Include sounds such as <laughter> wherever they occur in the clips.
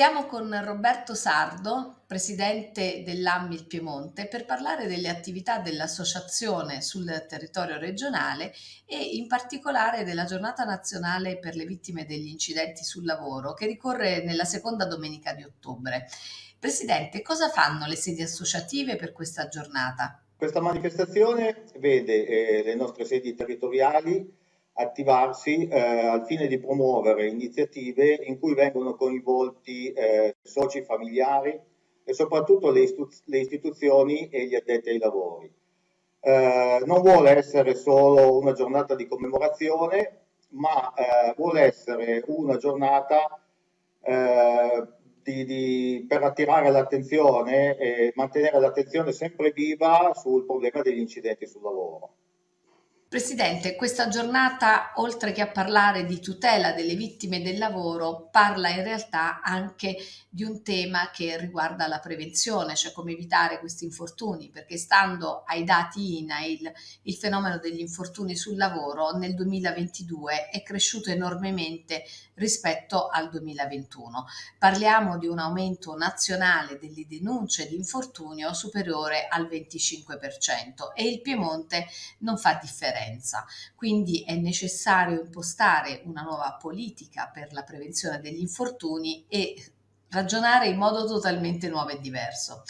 Siamo con Roberto Sardo, presidente dell'AMMIL Piemonte, per parlare delle attività dell'associazione sul territorio regionale e in particolare della giornata nazionale per le vittime degli incidenti sul lavoro che ricorre nella seconda domenica di ottobre. Presidente, cosa fanno le sedi associative per questa giornata? Questa manifestazione vede eh, le nostre sedi territoriali attivarsi eh, al fine di promuovere iniziative in cui vengono coinvolti eh, soci familiari e soprattutto le, le, istituzioni e gli addetti ai lavori. Eh, non vuole essere solo una giornata di commemorazione, ma eh, vuole essere una giornata eh, di, di, per attirare l'attenzione e mantenere l'attenzione sempre viva sul problema degli incidenti sul lavoro. Presidente, questa giornata, oltre che a parlare di tutela delle vittime del lavoro, parla in realtà anche di un tema che riguarda la prevenzione, cioè come evitare questi infortuni, perché stando ai dati INAIL, il fenomeno degli infortuni sul lavoro nel 2022 è cresciuto enormemente rispetto al 2021. Parliamo di un aumento nazionale delle denunce di infortunio superiore al 25% e il Piemonte non fa differenza sofferenza. Quindi è necessario impostare una nuova politica per la prevenzione degli infortuni e ragionare in modo totalmente nuovo e diverso.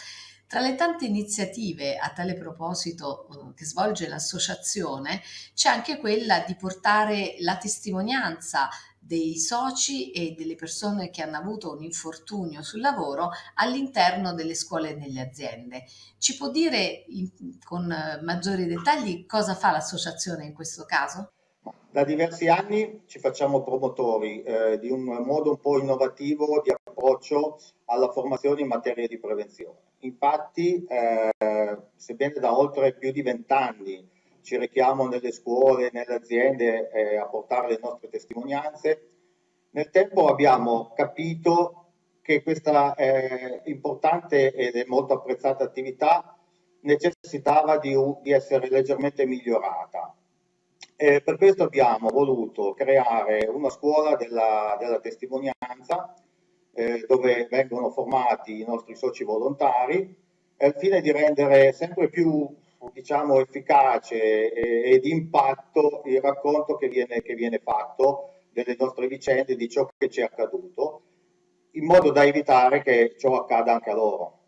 Tra le tante iniziative a tale proposito eh, che svolge l'associazione c'è anche quella di portare la testimonianza dei soci e delle persone che hanno avuto un infortunio sul lavoro all'interno delle scuole e delle aziende. Ci può dire in, con eh, maggiori dettagli cosa fa l'associazione in questo caso? Da diversi anni ci facciamo promotori eh, di un modo un po' innovativo di approccio alla formazione in materia di prevenzione. Infatti, eh, sebbene da oltre più di vent'anni ci rechiamo nelle scuole, nelle aziende eh, a portare le nostre testimonianze. Nel tempo abbiamo capito che questa eh, importante ed molto apprezzata attività necessitava di, di essere leggermente migliorata. Eh, per questo abbiamo voluto creare una scuola della, della testimonianza eh, dove vengono formati i nostri soci volontari al fine di rendere sempre più diciamo, efficace e, e di impatto il racconto che viene, che viene fatto delle nostre vicende, di ciò che ci è accaduto, in modo da evitare che ciò accada anche a loro,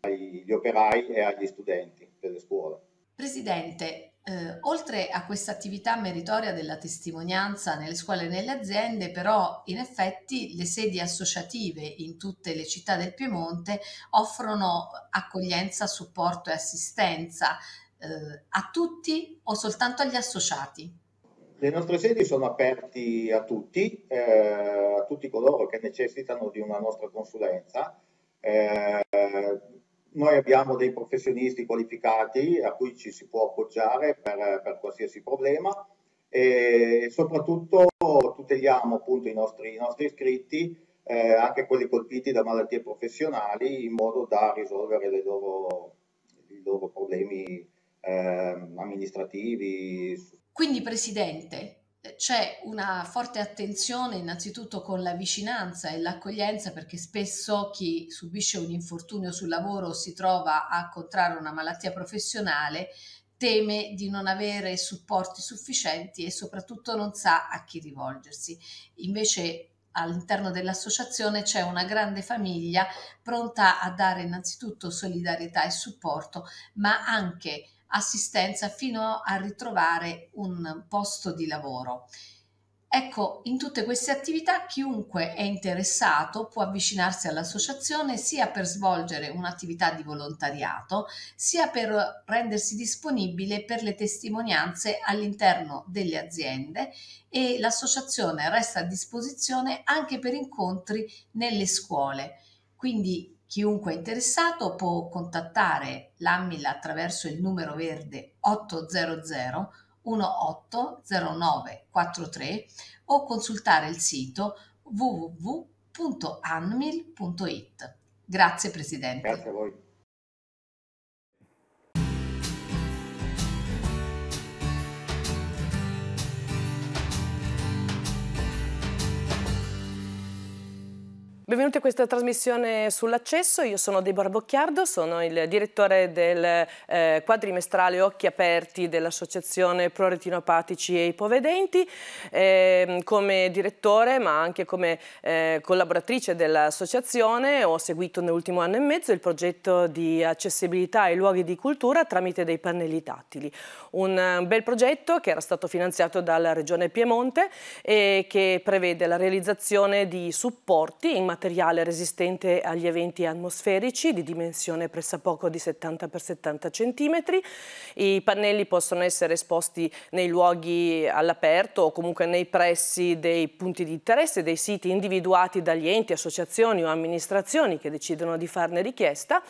agli operai e agli studenti delle scuole. Presidente, eh, oltre a questa attività meritoria della testimonianza nelle scuole e nelle aziende, però in effetti le sedi associative in tutte le città del Piemonte offrono accoglienza, supporto e assistenza eh, a tutti o soltanto agli associati? Le nostre sedi sono aperte a tutti, eh, a tutti coloro che necessitano di una nostra consulenza. Eh, noi abbiamo dei professionisti qualificati a cui ci si può appoggiare per, per qualsiasi problema e soprattutto tuteliamo appunto i nostri, i nostri iscritti, eh, anche quelli colpiti da malattie professionali, in modo da risolvere loro, i loro problemi eh, amministrativi. Quindi Presidente, c'è una forte attenzione innanzitutto con la vicinanza e l'accoglienza perché spesso chi subisce un infortunio sul lavoro si trova a contrarre una malattia professionale teme di non avere supporti sufficienti e soprattutto non sa a chi rivolgersi. Invece all'interno dell'associazione c'è una grande famiglia pronta a dare innanzitutto solidarietà e supporto, ma anche assistenza fino a ritrovare un posto di lavoro. Ecco, in tutte queste attività chiunque è interessato può avvicinarsi all'associazione sia per svolgere un'attività di volontariato, sia per rendersi disponibile per le testimonianze all'interno delle aziende e l'associazione resta a disposizione anche per incontri nelle scuole. Quindi Chiunque è interessato può contattare l'AMILA attraverso il numero verde 800 180943 o consultare il sito www.anmil.it. Grazie Presidente. Grazie a voi. Benvenuti a questa trasmissione sull'accesso, io sono Deborah Bocchiardo, sono il direttore del eh, quadrimestrale Occhi Aperti dell'Associazione Proretinopatici e Ipovedenti, eh, come direttore ma anche come eh, collaboratrice dell'associazione ho seguito nell'ultimo anno e mezzo il progetto di accessibilità ai luoghi di cultura tramite dei pannelli tattili, un eh, bel progetto che era stato finanziato dalla Regione Piemonte e che prevede la realizzazione di supporti in materia materiale resistente agli eventi atmosferici di dimensione pressappoco di 70 x 70 cm. I pannelli possono essere esposti nei luoghi all'aperto o comunque nei pressi dei punti di interesse, dei siti individuati dagli enti, associazioni o amministrazioni che decidono di farne richiesta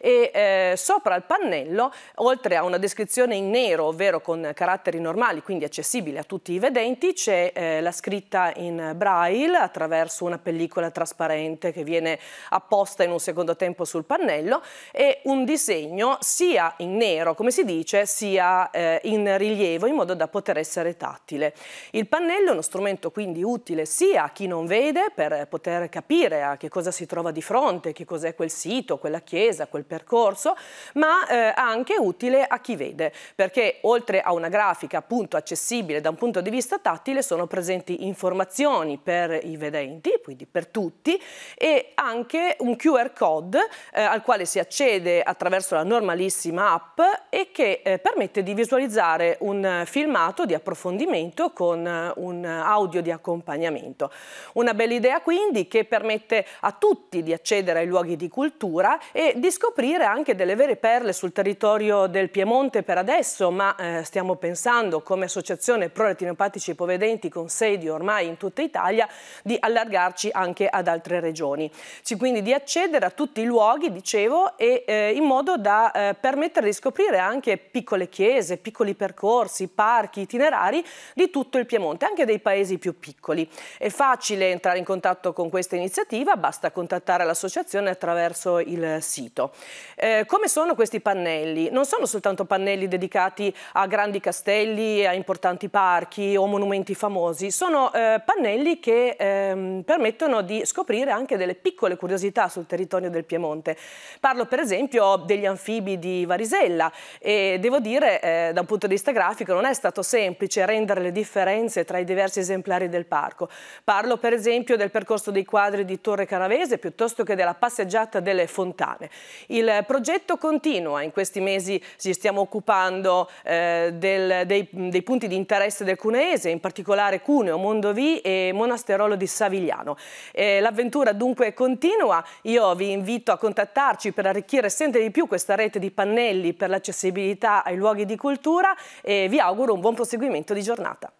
e eh, sopra il pannello, oltre a una descrizione in nero, ovvero con caratteri normali, quindi accessibile a tutti i vedenti, c'è eh, la scritta in braille attraverso una pellicola trasparente trasparente che viene apposta in un secondo tempo sul pannello e un disegno sia in nero, come si dice, sia eh, in rilievo in modo da poter essere tattile. Il pannello è uno strumento quindi utile sia a chi non vede per poter capire a che cosa si trova di fronte, che cos'è quel sito, quella chiesa, quel percorso, ma eh, anche utile a chi vede, perché oltre a una grafica appunto accessibile da un punto di vista tattile sono presenti informazioni per i vedenti, quindi per tutti, e anche un QR code eh, al quale si accede attraverso la normalissima app e che eh, permette di visualizzare un filmato di approfondimento con eh, un audio di accompagnamento. Una bella idea quindi che permette a tutti di accedere ai luoghi di cultura e di scoprire anche delle vere perle sul territorio del Piemonte per adesso, ma eh, stiamo pensando come associazione pro retinopatici ipovedenti con sedi ormai in tutta Italia di allargarci anche ad altre altre regioni. Ci quindi di accedere a tutti i luoghi, dicevo, e, eh, in modo da eh, permettere di scoprire anche piccole chiese, piccoli percorsi, parchi, itinerari di tutto il Piemonte, anche dei paesi più piccoli. È facile entrare in contatto con questa iniziativa, basta contattare l'associazione attraverso il sito. Eh, come sono questi pannelli? Non sono soltanto pannelli dedicati a grandi castelli, a importanti parchi o monumenti famosi, sono eh, pannelli che ehm, permettono di scoprire scoprire anche delle piccole curiosità sul territorio del Piemonte. Parlo per esempio degli anfibi di Varisella e devo dire eh, da un punto di vista grafico non è stato semplice rendere le differenze tra i diversi esemplari del parco. Parlo per esempio del percorso dei quadri di Torre Canavese piuttosto che della passeggiata delle fontane. Il progetto continua, in questi mesi ci stiamo occupando eh, del, dei, dei punti di interesse del cuneese, in particolare Cuneo, Mondovì e Monasterolo di Savigliano. Eh, L'avventura avventura dunque continua. Io vi invito a contattarci per arricchire sempre di più questa rete di pannelli per l'accessibilità ai luoghi di cultura e vi auguro un buon proseguimento di giornata.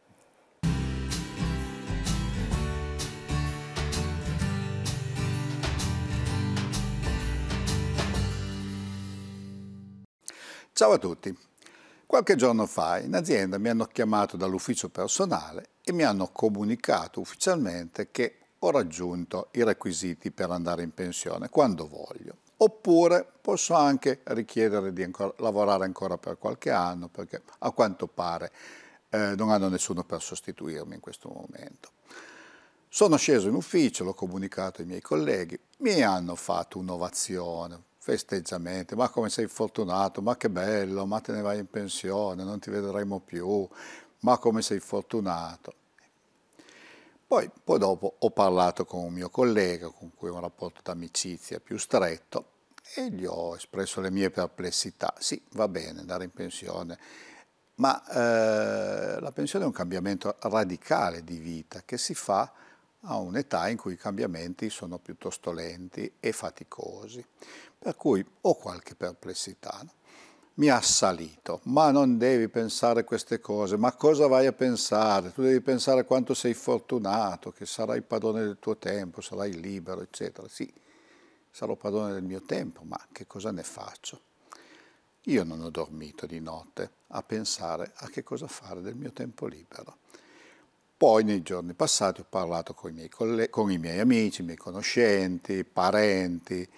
Ciao a tutti. Qualche giorno fa in azienda mi hanno chiamato dall'ufficio personale e mi hanno comunicato ufficialmente che ho raggiunto i requisiti per andare in pensione quando voglio. Oppure posso anche richiedere di ancora, lavorare ancora per qualche anno, perché a quanto pare eh, non hanno nessuno per sostituirmi in questo momento. Sono sceso in ufficio, l'ho comunicato ai miei colleghi, mi hanno fatto un'ovazione, festeggiamenti, ma come sei fortunato, ma che bello, ma te ne vai in pensione, non ti vedremo più, ma come sei fortunato. Poi, poi dopo ho parlato con un mio collega con cui ho un rapporto d'amicizia più stretto e gli ho espresso le mie perplessità. Sì, va bene andare in pensione, ma eh, la pensione è un cambiamento radicale di vita che si fa a un'età in cui i cambiamenti sono piuttosto lenti e faticosi, per cui ho qualche perplessità. No? mi ha assalito, ma non devi pensare a queste cose, ma cosa vai a pensare? Tu devi pensare a quanto sei fortunato, che sarai padrone del tuo tempo, sarai libero, eccetera. Sì, sarò padrone del mio tempo, ma che cosa ne faccio? Io non ho dormito di notte a pensare a che cosa fare del mio tempo libero. Poi nei giorni passati ho parlato con i miei, coll- con i miei amici, i miei conoscenti, parenti,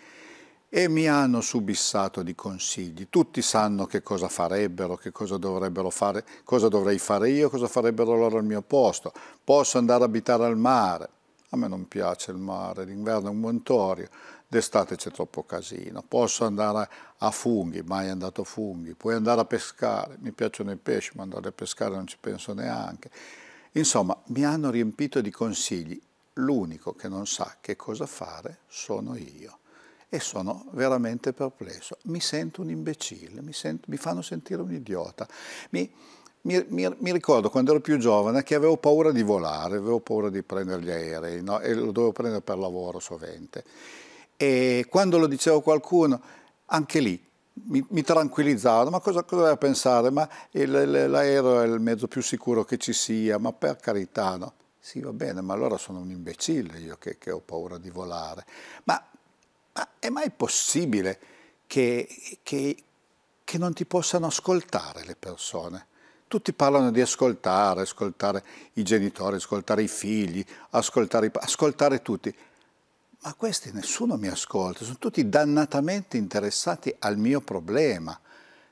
e mi hanno subissato di consigli. Tutti sanno che cosa farebbero, che cosa dovrebbero fare, cosa dovrei fare io, cosa farebbero loro al mio posto. Posso andare a abitare al mare. A me non piace il mare, l'inverno è un montorio, d'estate c'è troppo casino. Posso andare a funghi, mai andato a funghi. Puoi andare a pescare, mi piacciono i pesci, ma andare a pescare non ci penso neanche. Insomma, mi hanno riempito di consigli. L'unico che non sa che cosa fare sono io e sono veramente perplesso. Mi sento un imbecille, mi, sento, mi fanno sentire un idiota. Mi, mi, mi, ricordo quando ero più giovane che avevo paura di volare, avevo paura di prendere gli aerei no? e lo dovevo prendere per lavoro sovente. E quando lo dicevo a qualcuno, anche lì mi, mi tranquillizzavano, ma cosa, cosa doveva pensare? Ma l'aereo è il mezzo più sicuro che ci sia, ma per carità no? Sì, va bene, ma allora sono un imbecille io che, che ho paura di volare. Ma ma è mai possibile che, che, che non ti possano ascoltare le persone? Tutti parlano di ascoltare, ascoltare i genitori, ascoltare i figli, ascoltare, ascoltare tutti. Ma questi nessuno mi ascolta, sono tutti dannatamente interessati al mio problema.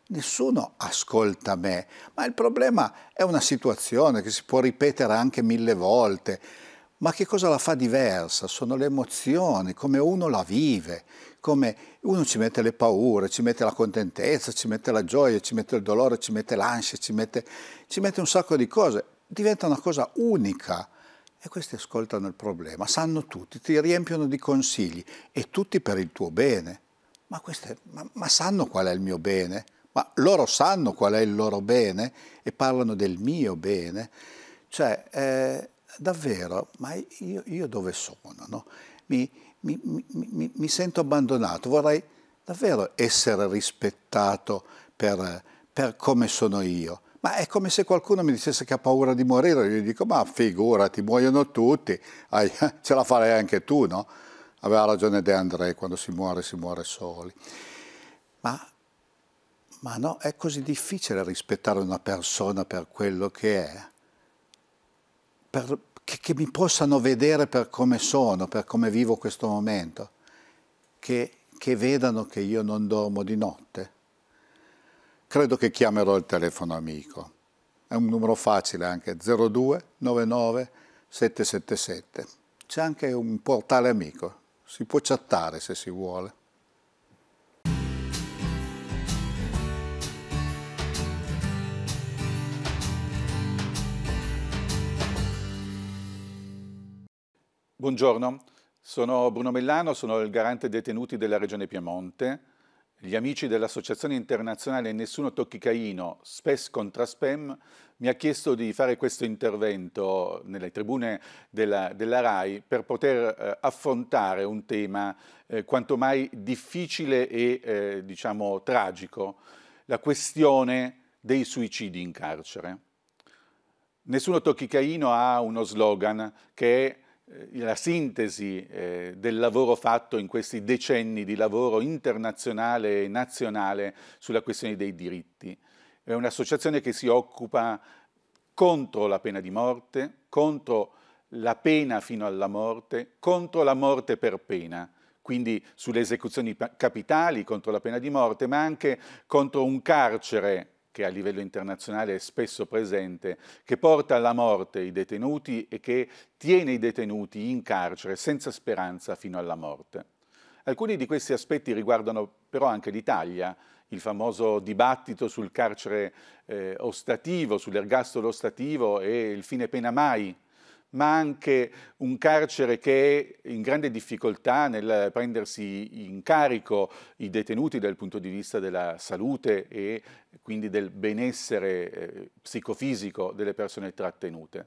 Nessuno ascolta me, ma il problema è una situazione che si può ripetere anche mille volte ma che cosa la fa diversa? Sono le emozioni, come uno la vive, come uno ci mette le paure, ci mette la contentezza, ci mette la gioia, ci mette il dolore, ci mette l'ansia, ci mette, ci mette un sacco di cose. Diventa una cosa unica. E questi ascoltano il problema, sanno tutti, ti riempiono di consigli e tutti per il tuo bene. Ma, queste, ma, ma sanno qual è il mio bene? Ma loro sanno qual è il loro bene e parlano del mio bene? Cioè, eh, davvero, ma io, io dove sono? No? Mi, mi, mi, mi, sento abbandonato, vorrei davvero essere rispettato per, per come sono io. Ma è come se qualcuno mi dicesse che ha paura di morire, io gli dico ma figurati, muoiono tutti, ah, <laughs> ce la farei anche tu, no? Aveva ragione De André, quando si muore si muore soli. Ma, ma no, è così difficile rispettare una persona per quello che è per, che, che, mi possano vedere per come sono, per come vivo questo momento, che, che vedano che io non dormo di notte. Credo che chiamerò il telefono amico. È un numero facile anche, 02 99 777. C'è anche un portale amico, si può chattare se si vuole. Buongiorno, sono Bruno Mellano, sono il garante detenuti della Regione Piemonte. Gli amici dell'Associazione Internazionale Nessuno Tocchi Caino, SPES contra SPEM, mi ha chiesto di fare questo intervento nelle tribune della, della RAI per poter eh, affrontare un tema eh, quanto mai difficile e, eh, diciamo, tragico, la questione dei suicidi in carcere. Nessuno Tocchi Caino ha uno slogan che è eh, la sintesi eh, del lavoro fatto in questi decenni di lavoro internazionale e nazionale sulla questione dei diritti. È un'associazione che si occupa contro la pena di morte, contro la pena fino alla morte, contro la morte per pena, quindi sulle esecuzioni capitali contro la pena di morte, ma anche contro un carcere che a livello internazionale è spesso presente, che porta alla morte i detenuti e che tiene i detenuti in carcere senza speranza fino alla morte. Alcuni di questi aspetti riguardano però anche l'Italia, il famoso dibattito sul carcere eh, ostativo, sull'ergastolo ostativo e il fine pena mai ma anche un carcere che è in grande difficoltà nel prendersi in carico i detenuti dal punto di vista della salute e quindi del benessere eh, psicofisico delle persone trattenute.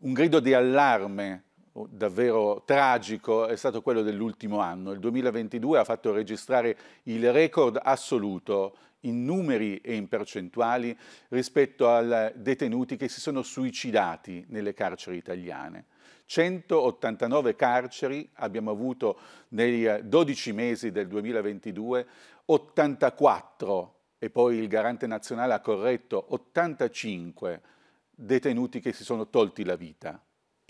Un grido di allarme davvero tragico è stato quello dell'ultimo anno. Il 2022 ha fatto registrare il record assoluto in numeri e in percentuali rispetto ai detenuti che si sono suicidati nelle carceri italiane. 189 carceri abbiamo avuto nei 12 mesi del 2022, 84 e poi il garante nazionale ha corretto 85 detenuti che si sono tolti la vita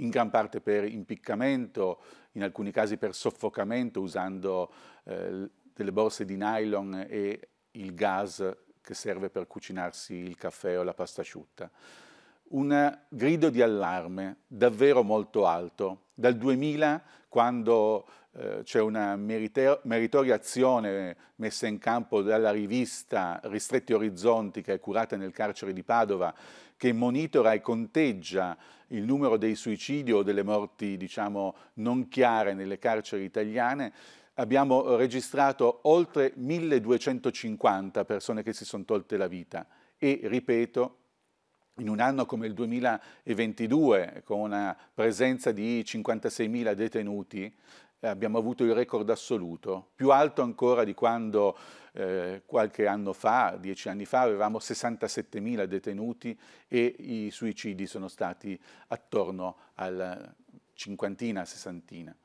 in gran parte per impiccamento, in alcuni casi per soffocamento usando eh, delle borse di nylon e il gas che serve per cucinarsi il caffè o la pasta asciutta. Un grido di allarme davvero molto alto. Dal 2000, quando eh, c'è una meritoria azione messa in campo dalla rivista Ristretti Orizzonti, che è curata nel carcere di Padova, che monitora e conteggia il numero dei suicidi o delle morti diciamo, non chiare nelle carceri italiane abbiamo registrato oltre 1250 persone che si sono tolte la vita e, ripeto, in un anno come il 2022, con una presenza di 56.000 detenuti, eh, abbiamo avuto il record assoluto, più alto ancora di quando eh, qualche anno fa, dieci anni fa, avevamo 67.000 detenuti e i suicidi sono stati attorno alla cinquantina, sessantina.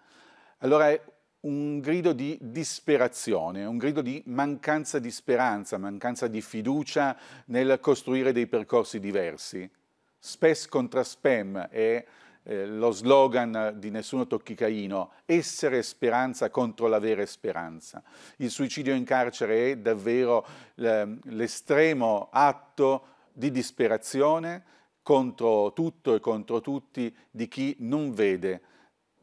Allora è un grido di disperazione, un grido di mancanza di speranza, mancanza di fiducia nel costruire dei percorsi diversi. Spes contra spem è eh, lo slogan di Nessuno tocchi Caino, essere speranza contro l'avere speranza. Il suicidio in carcere è davvero l'estremo atto di disperazione contro tutto e contro tutti di chi non vede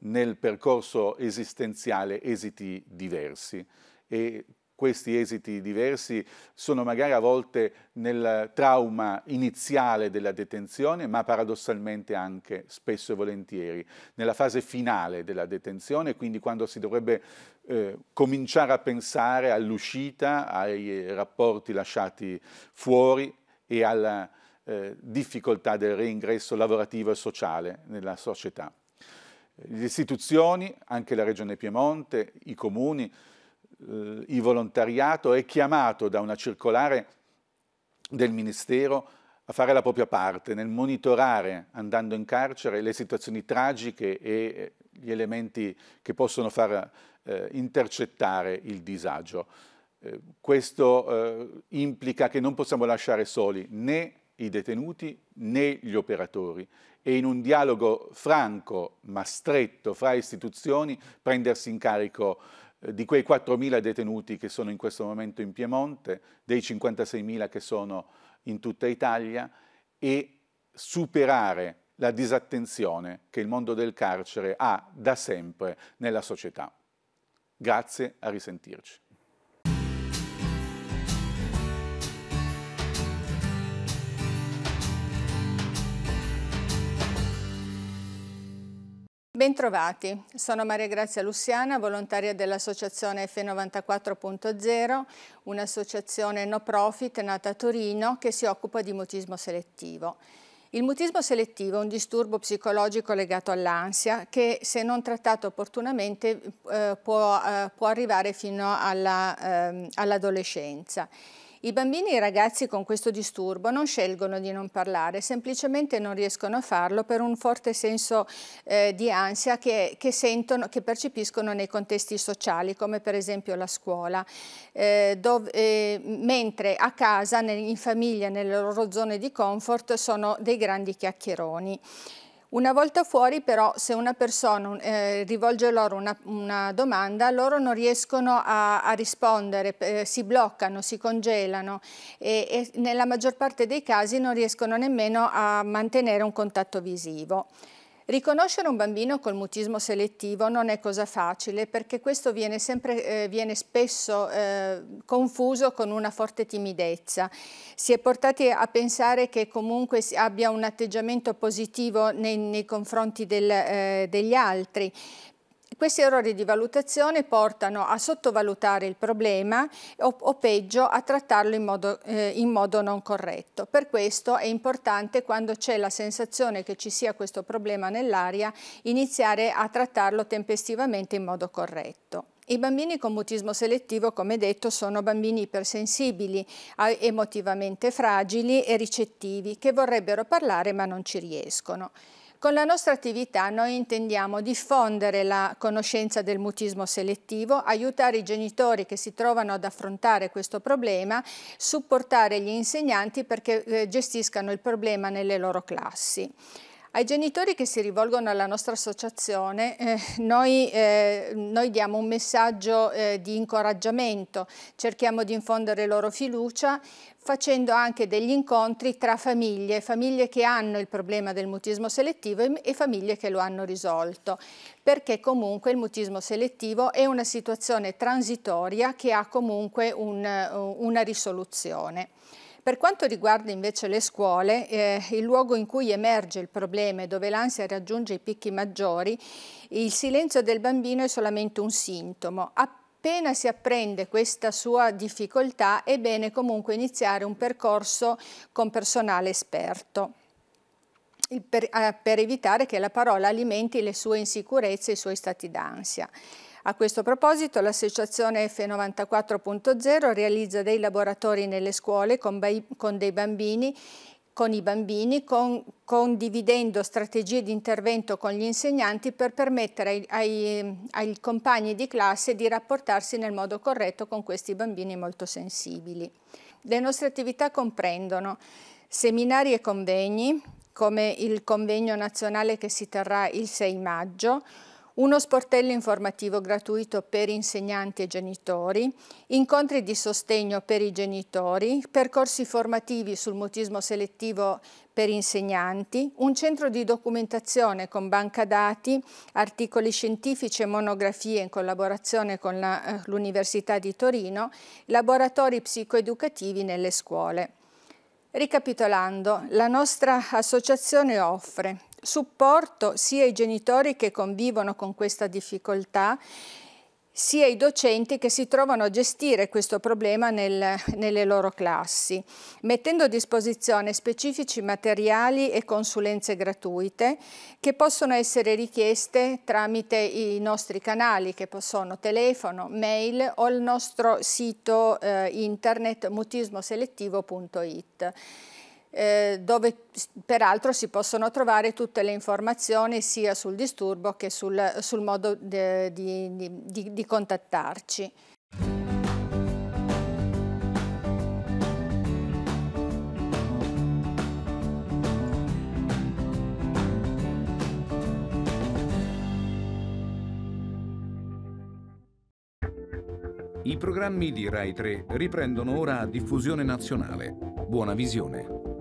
nel percorso esistenziale esiti diversi e questi esiti diversi sono magari a volte nel trauma iniziale della detenzione, ma paradossalmente anche spesso e volentieri nella fase finale della detenzione, quindi quando si dovrebbe eh, cominciare a pensare all'uscita, ai rapporti lasciati fuori e alla eh, difficoltà del reingresso lavorativo e sociale nella società. Le istituzioni, anche la Regione Piemonte, i comuni, eh, il volontariato è chiamato da una circolare del Ministero a fare la propria parte nel monitorare, andando in carcere, le situazioni tragiche e eh, gli elementi che possono far eh, intercettare il disagio. Eh, questo eh, implica che non possiamo lasciare soli né i detenuti né gli operatori e in un dialogo franco ma stretto fra istituzioni prendersi in carico eh, di quei 4.000 detenuti che sono in questo momento in Piemonte, dei 56.000 che sono in tutta Italia e superare la disattenzione che il mondo del carcere ha da sempre nella società. Grazie, a risentirci. Bentrovati, sono Maria Grazia Lussiana, volontaria dell'associazione F94.0, un'associazione no profit nata a Torino che si occupa di mutismo selettivo. Il mutismo selettivo è un disturbo psicologico legato all'ansia che, se non trattato opportunamente, eh, può, eh, può, arrivare fino ehm, all'adolescenza. Alla, eh, i bambini e i ragazzi con questo disturbo non scelgono di non parlare, semplicemente non riescono a farlo per un forte senso eh, di ansia che, che, sentono, che percepiscono nei contesti sociali, come per esempio la scuola, eh, dove, eh, mentre a casa, in famiglia, nelle loro zone di comfort, sono dei grandi chiacchieroni. Una volta fuori però se una persona eh, rivolge loro una, una, domanda, loro non riescono a, a rispondere, eh, si bloccano, si congelano e, e nella maggior parte dei casi non riescono nemmeno a mantenere un contatto visivo. Riconoscere un bambino col mutismo selettivo non è cosa facile perché questo viene, sempre, eh, viene spesso eh, confuso con una forte timidezza. Si è portati a pensare che comunque abbia un atteggiamento positivo nei, nei confronti del, eh, degli altri, questi errori di valutazione portano a sottovalutare il problema o, o peggio a trattarlo in modo, eh, in modo non corretto. Per questo è importante quando c'è la sensazione che ci sia questo problema nell'aria iniziare a trattarlo tempestivamente in modo corretto. I bambini con mutismo selettivo, come detto, sono bambini ipersensibili, emotivamente fragili e ricettivi, che vorrebbero parlare ma non ci riescono. Con la nostra attività noi intendiamo diffondere la conoscenza del mutismo selettivo, aiutare i genitori che si trovano ad affrontare questo problema, supportare gli insegnanti perché eh, gestiscano il problema nelle loro classi. Ai genitori che si rivolgono alla nostra associazione eh, noi, eh, noi, diamo un messaggio eh, di incoraggiamento, cerchiamo di infondere loro fiducia facendo anche degli incontri tra famiglie, famiglie che hanno il problema del mutismo selettivo e famiglie che lo hanno risolto, perché comunque il mutismo selettivo è una situazione transitoria che ha comunque un, eh, una risoluzione. Per quanto riguarda invece le scuole, eh, il luogo in cui emerge il problema e dove l'ansia raggiunge i picchi maggiori, il silenzio del bambino è solamente un sintomo. Appena si apprende questa sua difficoltà è bene comunque iniziare un percorso con personale esperto. Per, eh, per evitare che la parola alimenti le sue insicurezze e i suoi stati d'ansia. A questo proposito l'associazione F94.0 realizza dei laboratori nelle scuole con, con dei bambini con i bambini, con, condividendo strategie di intervento con gli insegnanti per permettere ai, ai, ai, compagni di classe di rapportarsi nel modo corretto con questi bambini molto sensibili. Le nostre attività comprendono seminari e convegni, come il convegno nazionale che si terrà il 6 maggio, uno sportello informativo gratuito per insegnanti e genitori, incontri di sostegno per i genitori, percorsi formativi sul mutismo selettivo per insegnanti, un centro di documentazione con banca dati, articoli scientifici e monografie in collaborazione con eh, l'Università di Torino, laboratori psicoeducativi nelle scuole. Ricapitolando, la nostra associazione offre supporto sia ai genitori che convivono con questa difficoltà sia i docenti che si trovano a gestire questo problema nel, nelle loro classi, mettendo a disposizione specifici materiali e consulenze gratuite che possono essere richieste tramite i nostri canali che sono telefono, mail o il nostro sito eh, internet mutismoselettivo.it eh, dove peraltro si possono trovare tutte le informazioni sia sul disturbo che sul, sul modo de, di, di, di contattarci. I programmi di Rai 3 riprendono ora a diffusione nazionale. Buona visione.